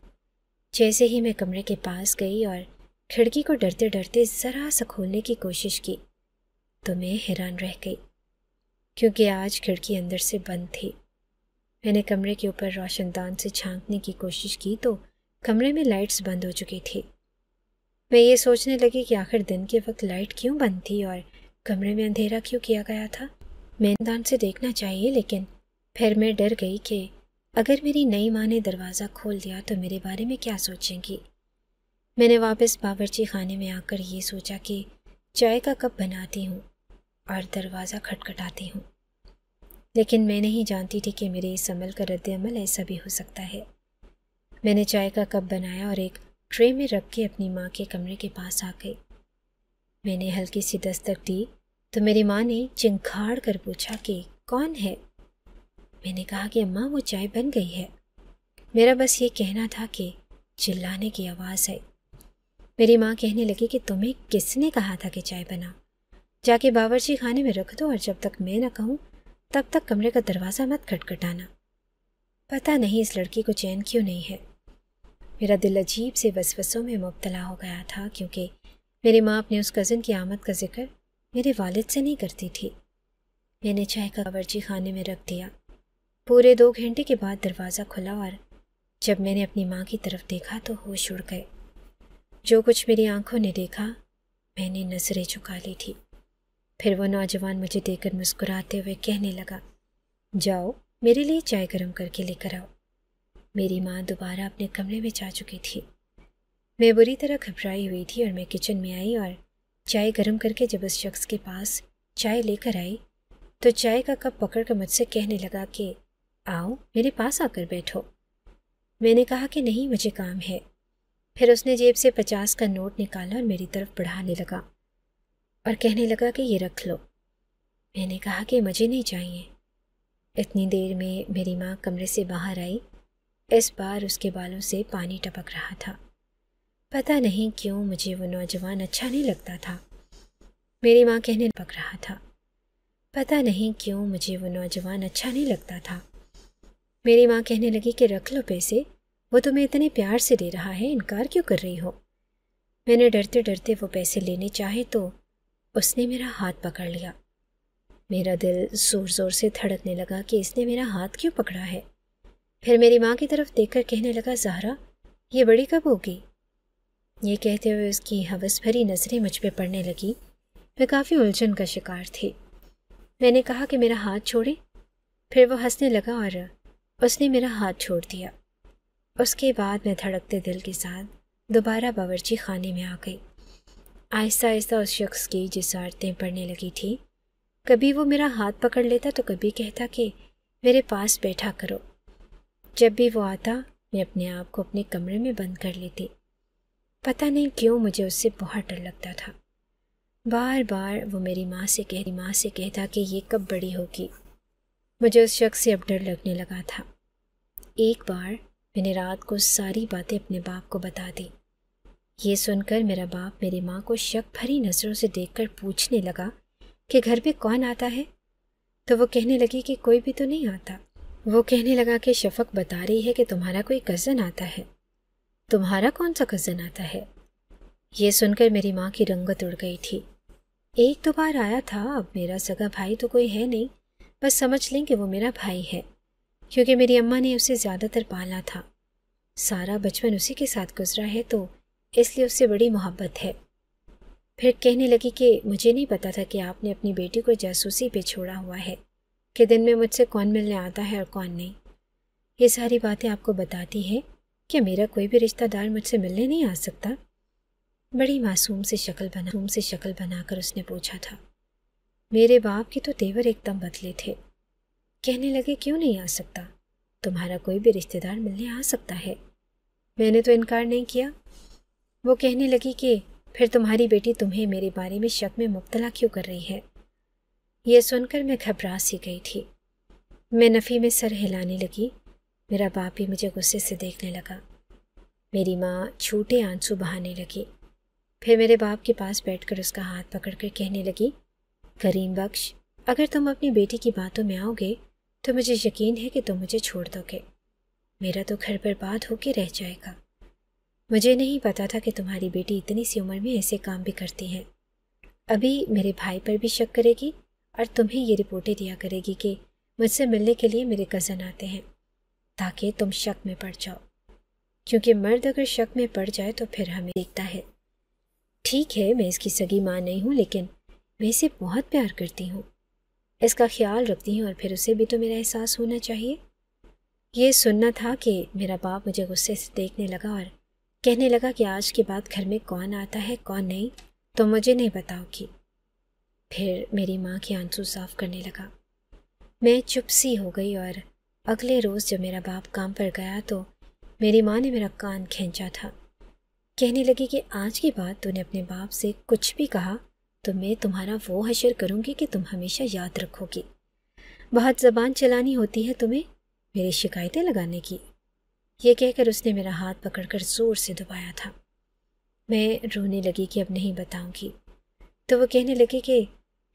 जैसे ही मैं कमरे के पास गई और खिड़की को डरते डरते ज़रा सा खोलने की कोशिश की तो मैं हैरान रह गई क्योंकि आज खिड़की अंदर से बंद थी मैंने कमरे के ऊपर रोशनदान से झांकने की कोशिश की तो कमरे में लाइट्स बंद हो चुकी थी मैं ये सोचने लगी कि आखिर दिन के वक्त लाइट क्यों बंद थी और कमरे में अंधेरा क्यों किया गया था मैनदान से देखना चाहिए लेकिन फिर मैं डर गई कि अगर मेरी नई माँ ने दरवाज़ा खोल दिया तो मेरे बारे में क्या सोचेंगी मैंने वापस बावरची खाने में आकर ये सोचा कि चाय का कप बनाती हूँ और दरवाज़ा खटखटाती हूँ लेकिन मैं नहीं जानती थी कि मेरे इस अमल का रद्दमल ऐसा भी हो सकता है मैंने चाय का कप बनाया और एक ट्रे में रख के अपनी माँ के कमरे के पास आ गई मैंने हल्की सी दस्तक दी तो मेरी माँ ने चिंघाड़ कर पूछा कि कौन है मैंने कहा कि अम्मा वो चाय बन गई है मेरा बस ये कहना था कि चिल्लाने की आवाज़ है मेरी माँ कहने लगी कि तुम्हें किसने कहा था कि चाय बना जाके बावरची खाने में रख दो और जब तक मैं ना कहूँ तब तक कमरे का दरवाज़ा मत खटखटाना पता नहीं इस लड़की को चैन क्यों नहीं है मेरा दिल अजीब से वसवसों में मुबतला हो गया था क्योंकि मेरी माँ अपने उस कज़न की आमद का जिक्र मेरे वालिद से नहीं करती थी मैंने चाय का बावर्ची खाने में रख दिया पूरे दो घंटे के बाद दरवाज़ा खुला और जब मैंने अपनी माँ की तरफ देखा तो होश उड़ गए जो कुछ मेरी आंखों ने देखा मैंने नजरें झुका ली थी फिर वो नौजवान मुझे देखकर मुस्कुराते हुए कहने लगा जाओ मेरे लिए चाय गर्म करके लेकर आओ मेरी माँ दोबारा अपने कमरे में जा चुकी थी मैं बुरी तरह घबराई हुई थी और मैं किचन में आई और चाय गर्म करके जब उस शख्स के पास चाय लेकर आई तो चाय का कप पकड़ कर मुझसे कहने लगा कि आओ मेरे पास आकर बैठो मैंने कहा कि नहीं मुझे काम है फिर उसने जेब से पचास का नोट निकाला और मेरी तरफ बढ़ाने लगा और कहने लगा कि ये रख लो मैंने कहा कि मुझे नहीं चाहिए इतनी देर में मेरी माँ कमरे से बाहर आई इस बार उसके बालों से पानी टपक रहा था पता नहीं क्यों मुझे वो नौजवान अच्छा नहीं लगता था मेरी माँ कहने पक रहा था पता नहीं क्यों मुझे वो नौजवान अच्छा नहीं लगता था मेरी माँ कहने लगी कि रख लो पैसे वो तुम्हें इतने प्यार से दे रहा है इनकार क्यों कर रही हो मैंने डरते डरते वो पैसे लेने चाहे तो उसने मेरा हाथ पकड़ लिया मेरा दिल ज़ोर ज़ोर से धड़कने लगा कि इसने मेरा हाथ क्यों पकड़ा है फिर मेरी माँ की तरफ देखकर कहने लगा जहरा ये बड़ी कब होगी ये कहते हुए उसकी हवस भरी नज़रें मुझ पर पड़ने लगी मैं काफ़ी उलझन का शिकार थी मैंने कहा कि मेरा हाथ छोड़े फिर वो हंसने लगा और उसने मेरा हाथ छोड़ दिया उसके बाद मैं धड़कते दिल के साथ दोबारा बावर्ची खाने में आ गई आहिस्ता आहिस्ता उस शख्स की जिसारतें पड़ने लगी थी कभी वो मेरा हाथ पकड़ लेता तो कभी कहता कि मेरे पास बैठा करो जब भी वो आता मैं अपने आप को अपने कमरे में बंद कर लेती पता नहीं क्यों मुझे उससे बहुत डर लगता था बार बार वो मेरी माँ से कहती माँ से कहता कि ये कब बड़ी होगी मुझे उस शख्स से अब डर लगने लगा था एक बार मैंने रात को सारी बातें अपने बाप को बता दी ये सुनकर मेरा बाप मेरी माँ को शक भरी नज़रों से देखकर पूछने लगा कि घर पे कौन आता है तो वो कहने लगी कि कोई भी तो नहीं आता वो कहने लगा कि शफक बता रही है कि तुम्हारा कोई कज़न आता है तुम्हारा कौन सा कज़न आता है ये सुनकर मेरी माँ की रंगत उड़ गई थी एक दो तो बार आया था अब मेरा सगा भाई तो कोई है नहीं बस समझ लें कि वो मेरा भाई है क्योंकि मेरी अम्मा ने उसे ज़्यादातर पाला था सारा बचपन उसी के साथ गुजरा है तो इसलिए उससे बड़ी मोहब्बत है फिर कहने लगी कि मुझे नहीं पता था कि आपने अपनी बेटी को जासूसी पे छोड़ा हुआ है कि दिन में मुझसे कौन मिलने आता है और कौन नहीं ये सारी बातें आपको बताती हैं कि मेरा कोई भी रिश्तेदार मुझसे मिलने नहीं आ सकता बड़ी मासूम से शक्ल बना से शक्ल बनाकर उसने पूछा था मेरे बाप के तो तेवर एकदम बदले थे कहने लगे क्यों नहीं आ सकता तुम्हारा कोई भी रिश्तेदार मिलने आ सकता है मैंने तो इनकार नहीं किया वो कहने लगी कि फिर तुम्हारी बेटी तुम्हें मेरे बारे में शक में मुबतला क्यों कर रही है यह सुनकर मैं घबरा सी गई थी मैं नफ़ी में सर हिलाने लगी मेरा बाप भी मुझे गुस्से से देखने लगा मेरी माँ छोटे आंसू बहाने लगी फिर मेरे बाप के पास बैठकर उसका हाथ पकड़कर कहने लगी करीम बख्श अगर तुम अपनी बेटी की बातों में आओगे तो मुझे यकीन है कि तुम मुझे छोड़ दोगे मेरा तो घर बर्बाद होके रह जाएगा मुझे नहीं पता था कि तुम्हारी बेटी इतनी सी उम्र में ऐसे काम भी करती है अभी मेरे भाई पर भी शक करेगी और तुम्हें ये रिपोर्टें दिया करेगी कि मुझसे मिलने के लिए मेरे कज़न आते हैं ताकि तुम शक में पड़ जाओ क्योंकि मर्द अगर शक में पड़ जाए तो फिर हमें देखता है ठीक है मैं इसकी सगी माँ नहीं हूँ लेकिन मैं इसे बहुत प्यार करती हूँ इसका ख्याल रखती हूँ और फिर उसे भी तो मेरा एहसास होना चाहिए ये सुनना था कि मेरा बाप मुझे गुस्से से देखने लगा और कहने लगा कि आज के बाद घर में कौन आता है कौन नहीं तो मुझे नहीं बताओगी फिर मेरी माँ के आंसू साफ करने लगा मैं चुप सी हो गई और अगले रोज़ जब मेरा बाप काम पर गया तो मेरी माँ ने मेरा कान खींचा था कहने लगी कि आज के बाद तूने अपने बाप से कुछ भी कहा तो मैं तुम्हारा वो हशर करूँगी कि तुम हमेशा याद रखोगी बहुत ज़बान चलानी होती है तुम्हें मेरी शिकायतें लगाने की ये कहकर उसने मेरा हाथ पकड़कर ज़ोर से दबाया था मैं रोने लगी कि अब नहीं बताऊंगी तो वो कहने लगी कि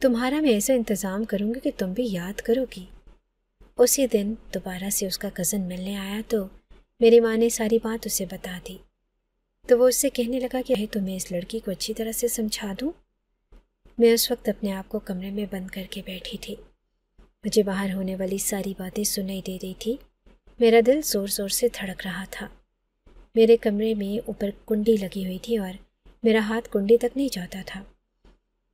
तुम्हारा मैं ऐसा इंतज़ाम करूंगी कि तुम भी याद करोगी उसी दिन दोबारा से उसका कज़न मिलने आया तो मेरी माँ ने सारी बात उसे बता दी तो वो उससे कहने लगा कि तो मैं इस लड़की को अच्छी तरह से समझा दूँ मैं उस वक्त अपने आप को कमरे में बंद करके बैठी थी मुझे बाहर होने वाली सारी बातें सुनाई दे रही थी मेरा दिल ज़ोर ज़ोर से धड़क रहा था मेरे कमरे में ऊपर कुंडी लगी हुई थी और मेरा हाथ कुंडी तक नहीं जाता था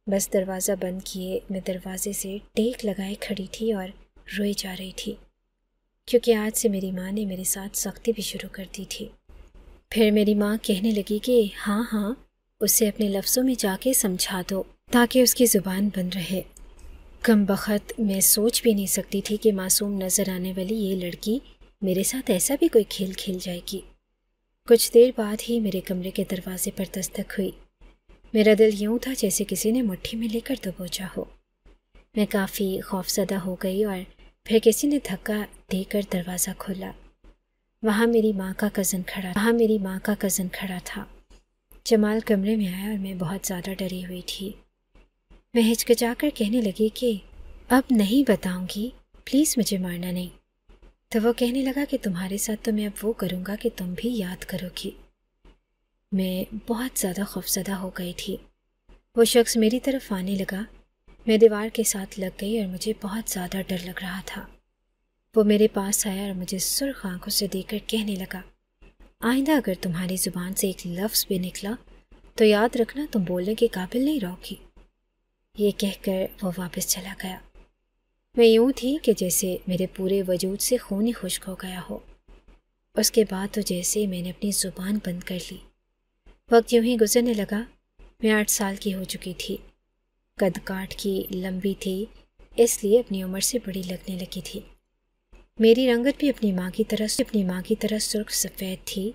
बस दरवाज़ा बंद किए मैं दरवाजे से टेक लगाए खड़ी थी और रोए जा रही थी क्योंकि आज से मेरी माँ ने मेरे साथ सख्ती भी शुरू कर दी थी फिर मेरी माँ कहने लगी कि हाँ हाँ उसे अपने लफ्ज़ों में जाके समझा दो ताकि उसकी ज़ुबान बंद रहे कम बखत मैं सोच भी नहीं सकती थी कि मासूम नज़र आने वाली ये लड़की मेरे साथ ऐसा भी कोई खेल खेल जाएगी कुछ देर बाद ही मेरे कमरे के दरवाजे पर दस्तक हुई मेरा दिल यूं था जैसे किसी ने मुट्ठी में लेकर दबोचा हो मैं काफ़ी खौफजदा हो गई और फिर किसी ने धक्का देकर दरवाज़ा खोला वहाँ मेरी माँ का कज़न खड़ा वहाँ मेरी माँ का कज़न खड़ा था जमाल कमरे में आया और मैं बहुत ज़्यादा डरी हुई थी मैं हिचकिचा कर कहने लगी कि अब नहीं बताऊँगी प्लीज़ मुझे मारना नहीं तो वो कहने लगा कि तुम्हारे साथ तो मैं अब वो करूँगा कि तुम भी याद करोगी मैं बहुत ज़्यादा खौफजदा हो गई थी वो शख्स मेरी तरफ आने लगा मैं दीवार के साथ लग गई और मुझे बहुत ज़्यादा डर लग रहा था वो मेरे पास आया और मुझे सुर्ख आंखों से देखकर कहने लगा आइंदा अगर तुम्हारी ज़ुबान से एक लफ्ज़ भी निकला तो याद रखना तुम बोलने के काबिल नहीं रहोगी ये कहकर वो वापस चला गया मैं यूं थी कि जैसे मेरे पूरे वजूद से खून ही खुश्क हो गया हो उसके बाद तो जैसे मैंने अपनी ज़ुबान बंद कर ली वक्त यूं ही गुजरने लगा मैं आठ साल की हो चुकी थी कद काट की लंबी थी इसलिए अपनी उम्र से बड़ी लगने लगी थी मेरी रंगत भी अपनी माँ की तरह अपनी माँ की तरह सुर्ख सफ़ेद थी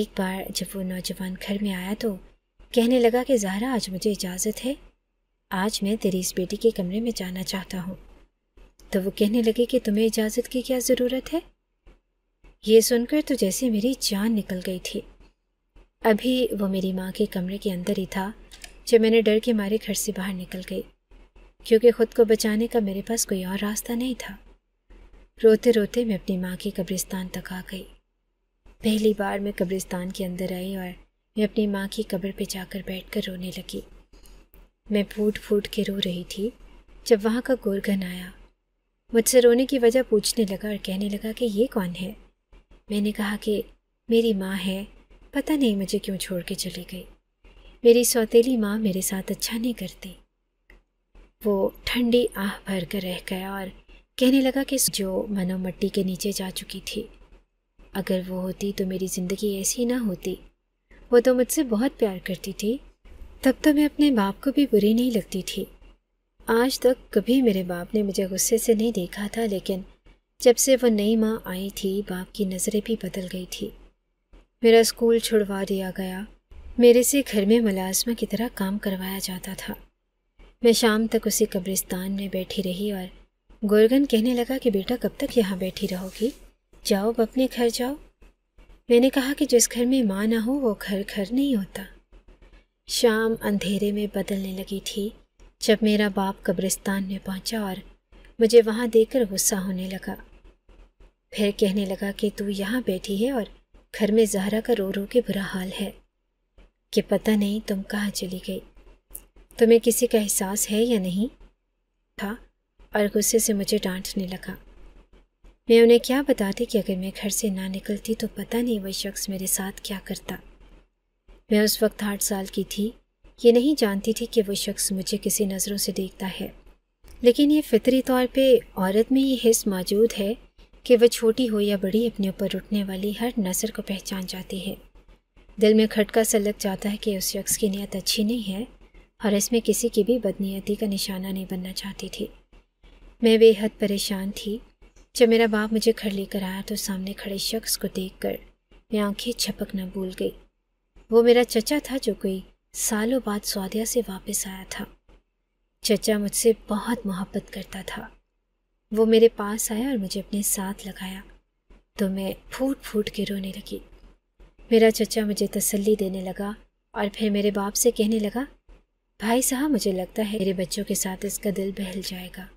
एक बार जब वो नौजवान घर में आया तो कहने लगा कि जहरा आज मुझे इजाज़त है आज मैं तेरी इस बेटी के कमरे में जाना चाहता हूँ तो वो कहने लगे कि तुम्हें इजाज़त की क्या ज़रूरत है ये सुनकर तो जैसे मेरी जान निकल गई थी अभी वो मेरी माँ के कमरे के अंदर ही था जब मैंने डर के मारे घर से बाहर निकल गई क्योंकि ख़ुद को बचाने का मेरे पास कोई और रास्ता नहीं था रोते रोते मैं अपनी माँ के कब्रिस्तान तक आ गई पहली बार मैं कब्रिस्तान के अंदर आई और मैं अपनी माँ की कब्र पे जाकर बैठ कर रोने लगी मैं फूट फूट के रो रही थी जब वहाँ का गोरगन आया मुझसे रोने की वजह पूछने लगा और कहने लगा कि ये कौन है मैंने कहा कि मेरी माँ है पता नहीं मुझे क्यों छोड़ के चली गई मेरी सौतेली माँ मेरे साथ अच्छा नहीं करती वो ठंडी आह भर कर रह गया और कहने लगा कि जो मनो मट्टी के नीचे जा चुकी थी अगर वो होती तो मेरी ज़िंदगी ऐसी ना होती वो तो मुझसे बहुत प्यार करती थी तब तो मैं अपने बाप को भी बुरी नहीं लगती थी आज तक कभी मेरे बाप ने मुझे गुस्से से नहीं देखा था लेकिन जब से वह नई माँ आई थी बाप की नज़रें भी बदल गई थी मेरा स्कूल छुड़वा दिया गया मेरे से घर में मुलाजमा की तरह काम करवाया जाता था मैं शाम तक उसी कब्रिस्तान में बैठी रही और गोरगन कहने लगा कि बेटा कब तक यहाँ बैठी रहोगी जाओ अब अपने घर जाओ मैंने कहा कि जिस घर में माँ ना हो वो घर घर नहीं होता शाम अंधेरे में बदलने लगी थी जब मेरा बाप कब्रिस्तान में पहुंचा और मुझे वहां देखकर गुस्सा होने लगा फिर कहने लगा कि तू यहाँ बैठी है और घर में जहरा का रो रो के बुरा हाल है कि पता नहीं तुम कहाँ चली गई तुम्हें किसी का एहसास है या नहीं था और गुस्से से मुझे डांटने लगा मैं उन्हें क्या बताती कि अगर मैं घर से ना निकलती तो पता नहीं वह शख्स मेरे साथ क्या करता मैं उस वक्त आठ साल की थी ये नहीं जानती थी कि वो शख्स मुझे किसी नज़रों से देखता है लेकिन ये फितरी तौर पे औरत में ये हिस्स मौजूद है कि वह छोटी हो या बड़ी अपने ऊपर उठने वाली हर नज़र को पहचान जाती है दिल में खटका सा लग जाता है कि उस शख्स की नीयत अच्छी नहीं है और इसमें किसी की भी बदनीयती का निशाना नहीं बनना चाहती थी मैं बेहद परेशान थी जब मेरा बाप मुझे घर लेकर आया तो सामने खड़े शख्स को देख कर मैं आँखें छपक भूल गई वो मेरा चचा था जो कोई सालों बाद सौदिया से वापस आया था चचा मुझसे बहुत मोहब्बत करता था वो मेरे पास आया और मुझे अपने साथ लगाया तो मैं फूट फूट के रोने लगी मेरा चचा मुझे तसल्ली देने लगा और फिर मेरे बाप से कहने लगा भाई साहब मुझे लगता है मेरे बच्चों के साथ इसका दिल बहल जाएगा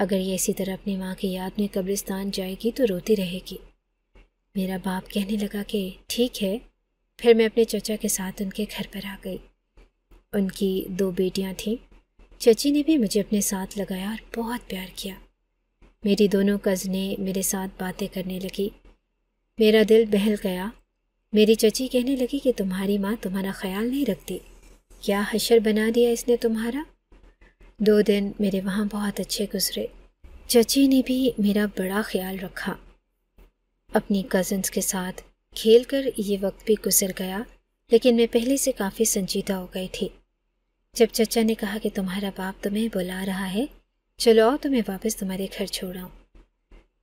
अगर ये इसी तरह अपनी माँ की याद में कब्रिस्तान जाएगी तो रोती रहेगी मेरा बाप कहने लगा कि ठीक है फिर मैं अपने चचा के साथ उनके घर पर आ गई उनकी दो बेटियां थीं चची ने भी मुझे अपने साथ लगाया और बहुत प्यार किया मेरी दोनों कज़नें मेरे साथ बातें करने लगी मेरा दिल बहल गया मेरी चची कहने लगी कि तुम्हारी माँ तुम्हारा ख्याल नहीं रखती क्या हशर बना दिया इसने तुम्हारा दो दिन मेरे वहाँ बहुत अच्छे गुजरे चची ने भी मेरा बड़ा ख्याल रखा अपनी कज़न्स के साथ खेल कर ये वक्त भी गुजर गया लेकिन मैं पहले से काफ़ी संजीदा हो गई थी जब चचा ने कहा कि तुम्हारा बाप तुम्हें बुला रहा है चलो आओ तो मैं वापस तुम्हारे घर छोड़ाऊँ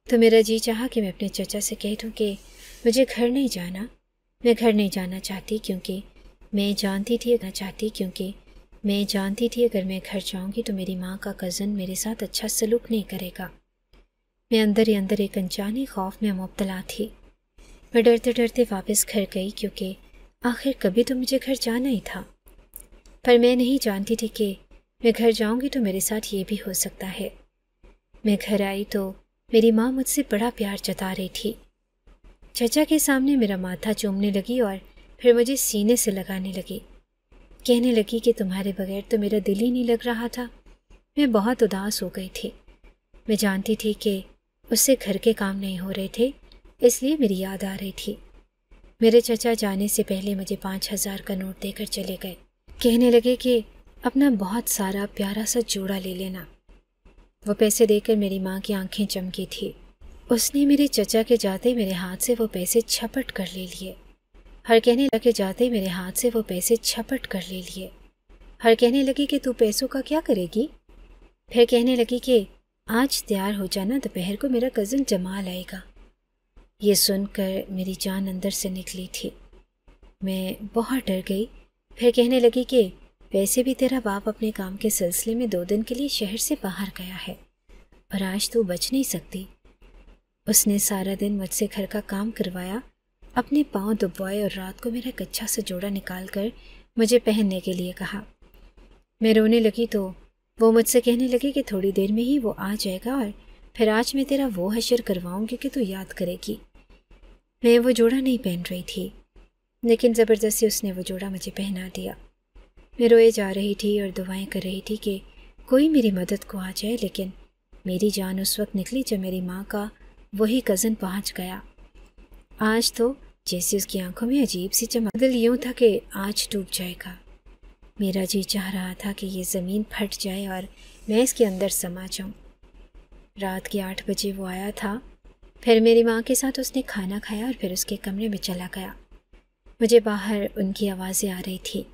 तो मेरा जी चाहा कि मैं अपने चचा से कह दूँ कि मुझे घर नहीं जाना मैं घर नहीं जाना चाहती क्योंकि मैं जानती थी ना चाहती क्योंकि मैं जानती थी अगर मैं घर जाऊँगी तो मेरी माँ का कज़न मेरे साथ अच्छा सलूक नहीं करेगा मैं अंदर ही अंदर एक अनजानी खौफ में मुबतला थी मैं डरते डरते वापस घर गई क्योंकि आखिर कभी तो मुझे घर जाना ही था पर मैं नहीं जानती थी कि मैं घर जाऊंगी तो मेरे साथ ये भी हो सकता है मैं घर आई तो मेरी माँ मुझसे बड़ा प्यार जता रही थी चचा के सामने मेरा माथा चूमने लगी और फिर मुझे सीने से लगाने लगी कहने लगी कि तुम्हारे बगैर तो मेरा दिल ही नहीं लग रहा था मैं बहुत उदास हो गई थी मैं जानती थी कि उससे घर के काम नहीं हो रहे थे इसलिए मेरी याद आ रही थी मेरे चचा जाने से पहले मुझे पाँच हज़ार का नोट देकर चले गए कहने लगे कि अपना बहुत सारा प्यारा सा जोड़ा ले लेना वो पैसे देकर मेरी माँ की आंखें चमकी थी उसने मेरे चचा के जाते मेरे हाथ से वो पैसे छपट कर ले लिए हर कहने लगे जाते मेरे हाथ से वो पैसे छपट कर ले लिए हर कहने लगी कि तू पैसों का क्या करेगी फिर कहने लगी कि आज तैयार हो जाना दोपहर को मेरा कज़न जमाल आएगा ये सुनकर मेरी जान अंदर से निकली थी मैं बहुत डर गई फिर कहने लगी कि वैसे भी तेरा बाप अपने काम के सिलसिले में दो दिन के लिए शहर से बाहर गया है पर आज तू बच नहीं सकती उसने सारा दिन मुझसे घर का काम करवाया अपने पाँव दुबवाए और रात को मेरा कच्चा से जोड़ा निकाल कर मुझे पहनने के लिए कहा मैं रोने लगी तो वो मुझसे कहने लगी कि थोड़ी देर में ही वो आ जाएगा और फिर आज मैं तेरा वो हशर करवाऊँगी कि तू याद करेगी मैं वो जोड़ा नहीं पहन रही थी लेकिन ज़बरदस्ती उसने वो जोड़ा मुझे पहना दिया मैं रोए जा रही थी और दुआएं कर रही थी कि कोई मेरी मदद को आ जाए लेकिन मेरी जान उस वक्त निकली जब मेरी माँ का वही कज़न पहुँच गया आज तो जैसे उसकी आंखों में अजीब सी चमक दिल यूँ था कि आज डूब जाएगा मेरा जी चाह रहा था कि ये ज़मीन फट जाए और मैं इसके अंदर समा जाऊँ रात के आठ बजे वो आया था फिर मेरी माँ के साथ उसने खाना खाया और फिर उसके कमरे में चला गया मुझे बाहर उनकी आवाज़ें आ रही थी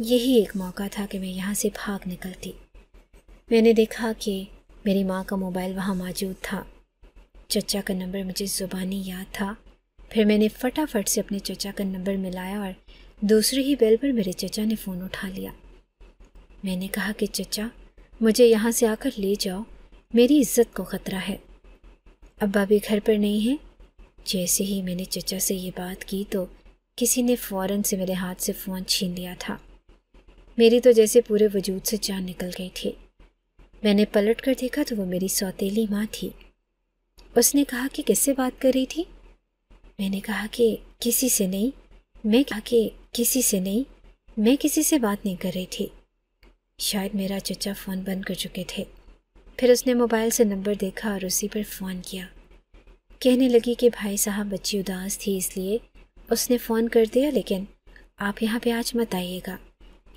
यही एक मौका था कि मैं यहाँ से भाग निकलती मैंने देखा कि मेरी माँ का मोबाइल वहाँ मौजूद था चचा का नंबर मुझे ज़ुबानी याद था फिर मैंने फटाफट से अपने चचा का नंबर मिलाया और दूसरे ही बेल पर मेरे चचा ने फ़ोन उठा लिया मैंने कहा कि चचा मुझे यहाँ से आकर ले जाओ मेरी इज्जत को ख़तरा है अब्बा भी घर पर नहीं हैं जैसे ही मैंने चचा से ये बात की तो किसी ने फ़ौरन से मेरे हाथ से फ़ोन छीन लिया था मेरी तो जैसे पूरे वजूद से जान निकल गई थी मैंने पलट कर देखा तो वो मेरी सौतेली माँ थी उसने कहा कि किससे बात कर रही थी मैंने कहा कि किसी से नहीं मैं कहा कि किसी से नहीं मैं किसी से बात नहीं कर रही थी शायद मेरा चचा फ़ोन बंद कर चुके थे फिर उसने मोबाइल से नंबर देखा और उसी पर फ़ोन किया कहने लगी कि भाई साहब बच्ची उदास थी इसलिए उसने फ़ोन कर दिया लेकिन आप यहाँ पे आज मत आइएगा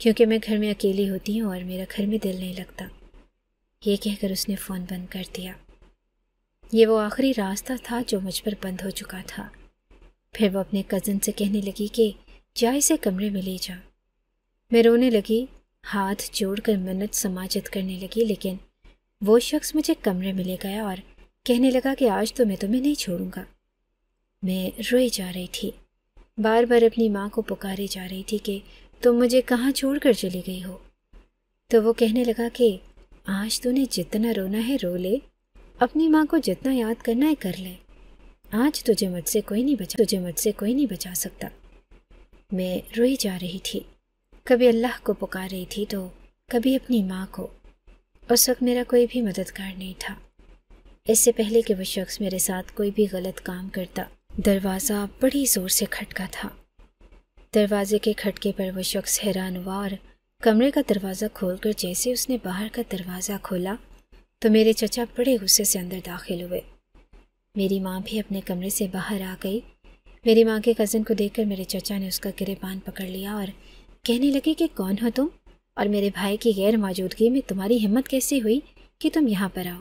क्योंकि मैं घर में अकेली होती हूँ और मेरा घर में दिल नहीं लगता ये कहकर उसने फ़ोन बंद कर दिया ये वो आखिरी रास्ता था जो मुझ पर बंद हो चुका था फिर वो अपने कज़न से कहने लगी कि जा इसे कमरे में ले जा मैं रोने लगी हाथ जोड़कर मन्नत समाजत करने लगी लेकिन वो शख्स मुझे कमरे में ले गया और कहने लगा कि आज तो मैं तुम्हें नहीं छोड़ूंगा मैं रोई जा रही थी बार बार अपनी माँ को पुकारे जा रही थी कि तुम मुझे कहाँ छोड़ कर चली गई हो तो वो कहने लगा कि आज तूने जितना रोना है रो ले अपनी माँ को जितना याद करना है कर ले आज तुझे मुझसे कोई नहीं बचा तुझे मुझसे कोई नहीं बचा सकता मैं रोई जा रही थी कभी अल्लाह को पुकार रही थी तो कभी अपनी माँ को उस वक्त मेरा कोई भी मददगार नहीं था इससे पहले कि वह शख्स मेरे साथ कोई भी गलत काम करता दरवाज़ा बड़ी ज़ोर से खटका था दरवाजे के खटके पर वह शख्स हैरान हुआ और कमरे का दरवाज़ा खोलकर जैसे उसने बाहर का दरवाज़ा खोला तो मेरे चचा बड़े गुस्से से अंदर दाखिल हुए मेरी माँ भी अपने कमरे से बाहर आ गई मेरी माँ के कज़न को देखकर मेरे चचा ने उसका गिरेबान पकड़ लिया और कहने लगे कि कौन हो तुम और मेरे भाई की गैर मौजूदगी में तुम्हारी हिम्मत कैसे हुई कि तुम यहाँ पर आओ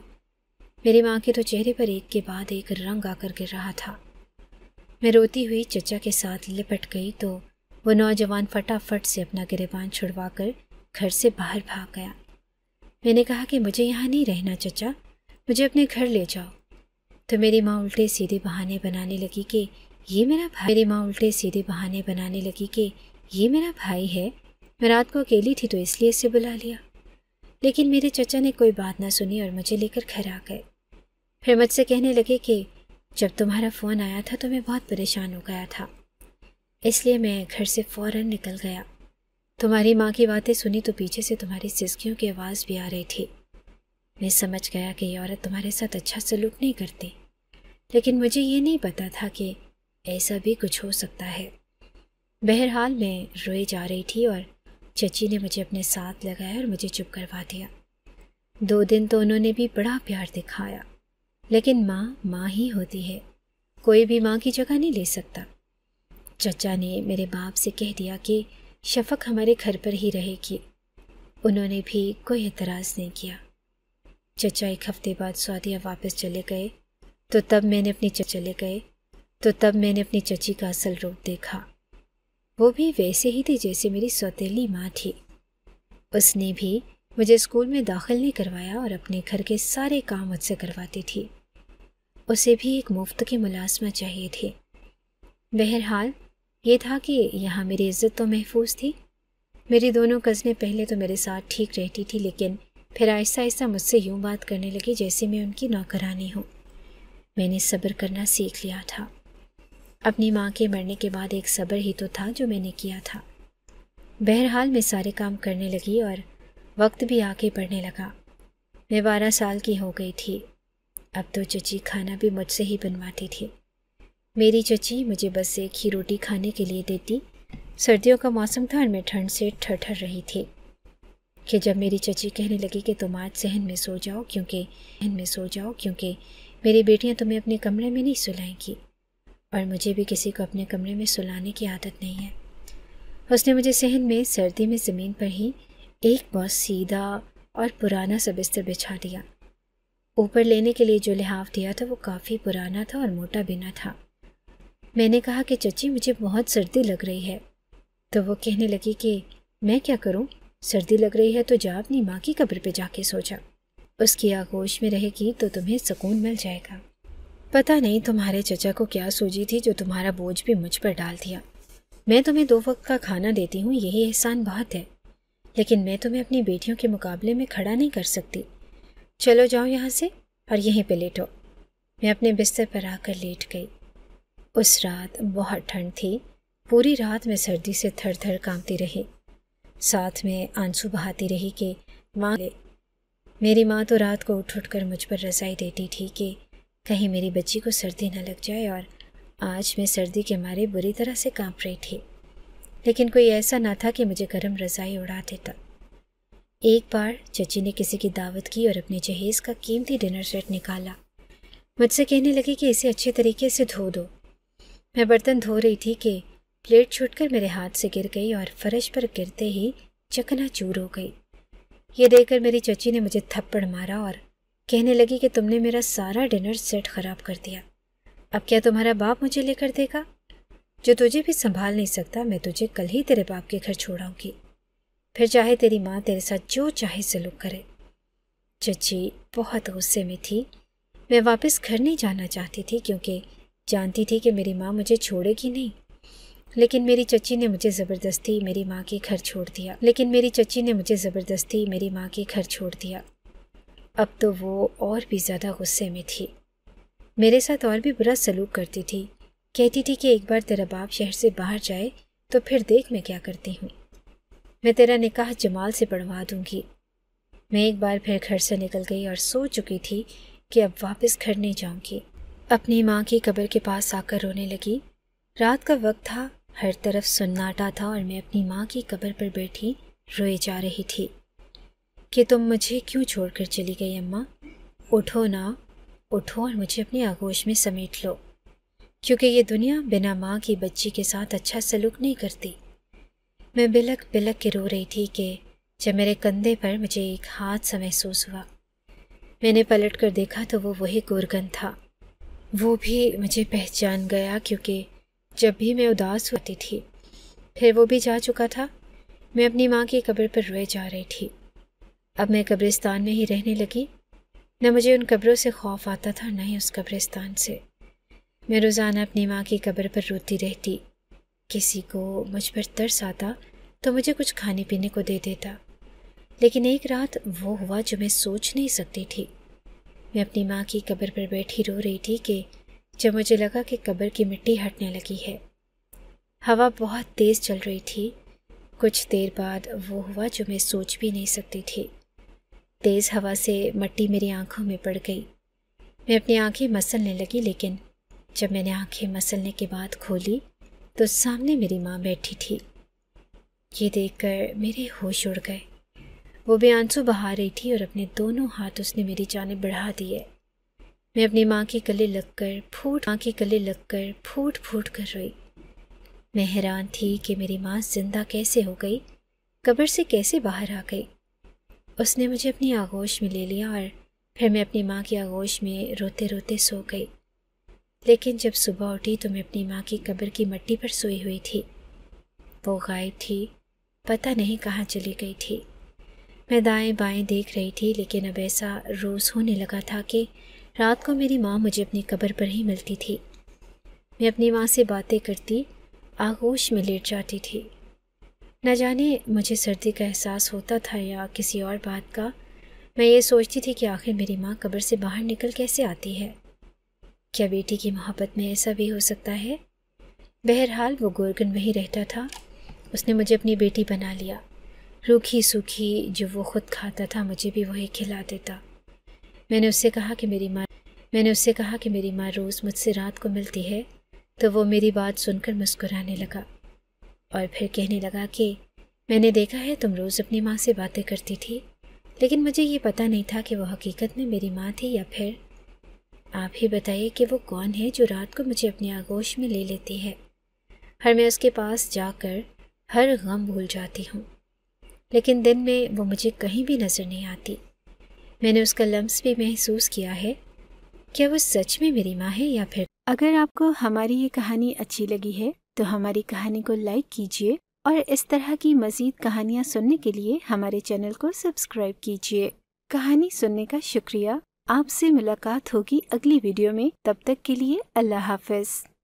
मेरी माँ के तो चेहरे पर एक के बाद एक रंग आकर गिर रहा था मैं रोती हुई चचा के साथ लिपट गई तो वो नौजवान फटाफट से अपना गिरबान छुड़वा कर घर से बाहर भाग गया मैंने कहा कि मुझे यहाँ नहीं रहना चचा मुझे अपने घर ले जाओ तो मेरी माँ उल्टे सीधे बहाने बनाने लगी कि ये मेरा भाई मेरी माँ उल्टे सीधे बहाने बनाने लगी कि ये मेरा भाई है मैं रात को अकेली थी तो इसलिए इसे बुला लिया लेकिन मेरे चचा ने कोई बात ना सुनी और मुझे लेकर घर आ गए फिर मुझसे कहने लगे कि जब तुम्हारा फ़ोन आया था तो मैं बहुत परेशान हो गया था इसलिए मैं घर से फ़ौर निकल गया तुम्हारी माँ की बातें सुनी तो पीछे से तुम्हारी सिस्कियों की आवाज़ भी आ रही थी मैं समझ गया कि ये औरत तुम्हारे साथ अच्छा सलूक नहीं करती लेकिन मुझे ये नहीं पता था कि ऐसा भी कुछ हो सकता है बहरहाल मैं रोए जा रही थी और चची ने मुझे अपने साथ लगाया और मुझे चुप करवा दिया दो दिन तो उन्होंने भी बड़ा प्यार दिखाया लेकिन माँ माँ ही होती है कोई भी माँ की जगह नहीं ले सकता चचा ने मेरे बाप से कह दिया कि शफक हमारे घर पर ही रहेगी उन्होंने भी कोई एतराज़ नहीं किया चचा एक हफ़्ते बाद सऊदिया वापस चले गए तो तब मैंने अपनी चले गए तो तब मैंने अपनी चची का असल रूप देखा वो भी वैसे ही थी जैसे मेरी सौतेली माँ थी उसने भी मुझे स्कूल में दाखिल नहीं करवाया और अपने घर के सारे काम मुझसे करवाती थी उसे भी एक मुफ्त की मुलाजमत चाहिए थी बहरहाल ये था कि यहाँ मेरी इज्जत तो महफूज थी मेरी दोनों कज़नें पहले तो मेरे साथ ठीक रहती थी लेकिन फिर आहिस्ता आहिस्ता मुझसे यूँ बात करने लगी जैसे मैं उनकी नौकरानी हूँ मैंने सब्र करना सीख लिया था अपनी माँ के मरने के बाद एक सब्र ही तो था जो मैंने किया था बहरहाल मैं सारे काम करने लगी और वक्त भी आके बढ़ने लगा मैं बारह साल की हो गई थी अब तो चची खाना भी मुझसे ही बनवाती थी मेरी चची मुझे बस एक ही रोटी खाने के लिए देती सर्दियों का मौसम था और मैं ठंड से ठरठर रही थी कि जब मेरी चची कहने लगी कि तुम आज सहन में सो जाओ क्योंकि सहन में सो जाओ क्योंकि मेरी बेटियां तुम्हें अपने कमरे में नहीं सुलाएंगी और मुझे भी किसी को अपने कमरे में सुलाने की आदत नहीं है उसने मुझे सहन में सर्दी में ज़मीन पर ही एक बहुत सीधा और पुराना सा बिस्तर बिछा दिया ऊपर लेने के लिए जो लिहाफ दिया था वो काफ़ी पुराना था और मोटा भी ना था मैंने कहा कि चची मुझे बहुत सर्दी लग रही है तो वो कहने लगी कि मैं क्या करूं? सर्दी लग रही है तो जा अपनी माँ की कब्र पे जाके सो जा उसकी आगोश में रहेगी तो तुम्हें सुकून मिल जाएगा पता नहीं तुम्हारे चचा को क्या सूझी थी जो तुम्हारा बोझ भी मुझ पर डाल दिया मैं तुम्हें दो वक्त का खाना देती हूँ यही एहसान बहुत है लेकिन मैं तुम्हें अपनी बेटियों के मुकाबले में खड़ा नहीं कर सकती चलो जाओ यहाँ से और यहीं पे लेटो मैं अपने बिस्तर पर आकर लेट गई उस रात बहुत ठंड थी पूरी रात मैं सर्दी से थर थर कांपती रही साथ में आंसू बहाती रही कि माँ मेरी माँ तो रात को उठ उठ कर मुझ पर रजाई देती थी कि कहीं मेरी बच्ची को सर्दी न लग जाए और आज मैं सर्दी के मारे बुरी तरह से कांप रही थी लेकिन कोई ऐसा ना था कि मुझे गर्म रज़ाई उड़ा देता एक बार चची ने किसी की दावत की और अपने जहेज़ का कीमती डिनर सेट निकाला मुझसे कहने लगी कि इसे अच्छे तरीके से धो दो मैं बर्तन धो रही थी कि प्लेट छूटकर मेरे हाथ से गिर गई और फर्श पर गिरते ही चकना चूर हो गई ये देखकर मेरी चची ने मुझे थप्पड़ मारा और कहने लगी कि तुमने मेरा सारा डिनर सेट ख़राब कर दिया अब क्या तुम्हारा बाप मुझे लेकर देगा जो तुझे भी संभाल नहीं सकता मैं तुझे कल ही तेरे बाप के घर छोड़ाऊंगी फिर चाहे तेरी माँ तेरे साथ जो चाहे सलूक करे चची बहुत गुस्से में थी मैं वापस घर नहीं जाना चाहती थी क्योंकि जानती थी कि मेरी माँ मुझे छोड़ेगी नहीं लेकिन मेरी चची ने मुझे ज़बरदस्ती मेरी माँ के घर छोड़ दिया लेकिन मेरी चची ने मुझे ज़बरदस्ती मेरी माँ के घर छोड़ दिया अब तो वो और भी ज़्यादा गुस्से में थी मेरे साथ और भी बुरा सलूक करती थी कहती थी कि एक बार तेरा बाप शहर से बाहर जाए तो फिर देख मैं क्या करती हूँ मैं तेरा निकाह जमाल से पढ़वा दूँगी मैं एक बार फिर घर से निकल गई और सो चुकी थी कि अब वापस घर नहीं जाऊँगी अपनी माँ की कब्र के पास आकर रोने लगी रात का वक्त था हर तरफ सन्नाटा था और मैं अपनी माँ की कब्र पर बैठी रोए जा रही थी कि तुम मुझे क्यों छोड़कर चली गई अम्मा उठो ना उठो और मुझे अपने आगोश में समेट लो क्योंकि ये दुनिया बिना माँ की बच्ची के साथ अच्छा सलूक नहीं करती मैं बिलक बिलक के रो रही थी कि जब मेरे कंधे पर मुझे एक हाथ सा महसूस हुआ मैंने पलट कर देखा तो वो वही गुरगन था वो भी मुझे पहचान गया क्योंकि जब भी मैं उदास होती थी फिर वो भी जा चुका था मैं अपनी माँ की कब्र पर रोए जा रही थी अब मैं कब्रिस्तान में ही रहने लगी न मुझे उन कब्रों से खौफ आता था न ही उस कब्रिस्तान से मैं रोज़ाना अपनी माँ की कब्र पर रोती रहती किसी को मुझ पर तरस आता तो मुझे कुछ खाने पीने को दे देता लेकिन एक रात वो हुआ जो मैं सोच नहीं सकती थी मैं अपनी माँ की कब्र पर बैठी रो रही थी कि जब मुझे लगा कि कब्र की मिट्टी हटने लगी है हवा बहुत तेज़ चल रही थी कुछ देर बाद वो हुआ जो मैं सोच भी नहीं सकती थी तेज़ हवा से मट्टी मेरी आंखों में पड़ गई मैं अपनी आंखें मसलने लगी लेकिन जब मैंने आंखें मसलने के बाद खोली तो सामने मेरी माँ बैठी थी ये देखकर मेरे होश उड़ गए वो भी आंसू बहा रही थी और अपने दोनों हाथ उसने मेरी जानब बढ़ा दिए मैं अपनी माँ के गले लग कर फूट माँ के गले कर फूट फूट कर रोई मैं हैरान थी कि मेरी माँ जिंदा कैसे हो गई कब्र से कैसे बाहर आ गई उसने मुझे अपनी आगोश में ले लिया और फिर मैं अपनी माँ की आगोश में रोते रोते सो गई लेकिन जब सुबह उठी तो मैं अपनी माँ की कब्र की मट्टी पर सोई हुई थी वो गायब थी पता नहीं कहाँ चली गई थी मैं दाएं बाएं देख रही थी लेकिन अब ऐसा रोज़ होने लगा था कि रात को मेरी माँ मुझे अपनी कब्र पर ही मिलती थी मैं अपनी माँ से बातें करती आगोश में लेट जाती थी न जाने मुझे सर्दी का एहसास होता था या किसी और बात का मैं ये सोचती थी कि आखिर मेरी माँ कब्र से बाहर निकल कैसे आती है क्या बेटी की मोहब्बत में ऐसा भी हो सकता है बहरहाल वो गोरगन वहीं रहता था उसने मुझे अपनी बेटी बना लिया रूखी सूखी जो वो खुद खाता था मुझे भी वही खिला देता मैंने उससे कहा कि मेरी माँ मैंने उससे कहा कि मेरी माँ रोज़ मुझसे रात को मिलती है तो वो मेरी बात सुनकर मुस्कुराने लगा और फिर कहने लगा कि मैंने देखा है तुम रोज़ अपनी माँ से बातें करती थी लेकिन मुझे ये पता नहीं था कि वो हकीकत में मेरी माँ थी या फिर आप ही बताइए कि वो कौन है जो रात को मुझे अपने आगोश में ले लेती है हर मैं उसके पास जाकर हर गम भूल जाती हूँ लेकिन दिन में वो मुझे कहीं भी नज़र नहीं आती मैंने उसका लम्स भी महसूस किया है क्या वो सच में मेरी माँ है या फिर अगर आपको हमारी ये कहानी अच्छी लगी है तो हमारी कहानी को लाइक कीजिए और इस तरह की मज़ीद कहानियाँ सुनने के लिए हमारे चैनल को सब्सक्राइब कीजिए कहानी सुनने का शुक्रिया आपसे मुलाकात होगी अगली वीडियो में तब तक के लिए अल्लाह हाफिज़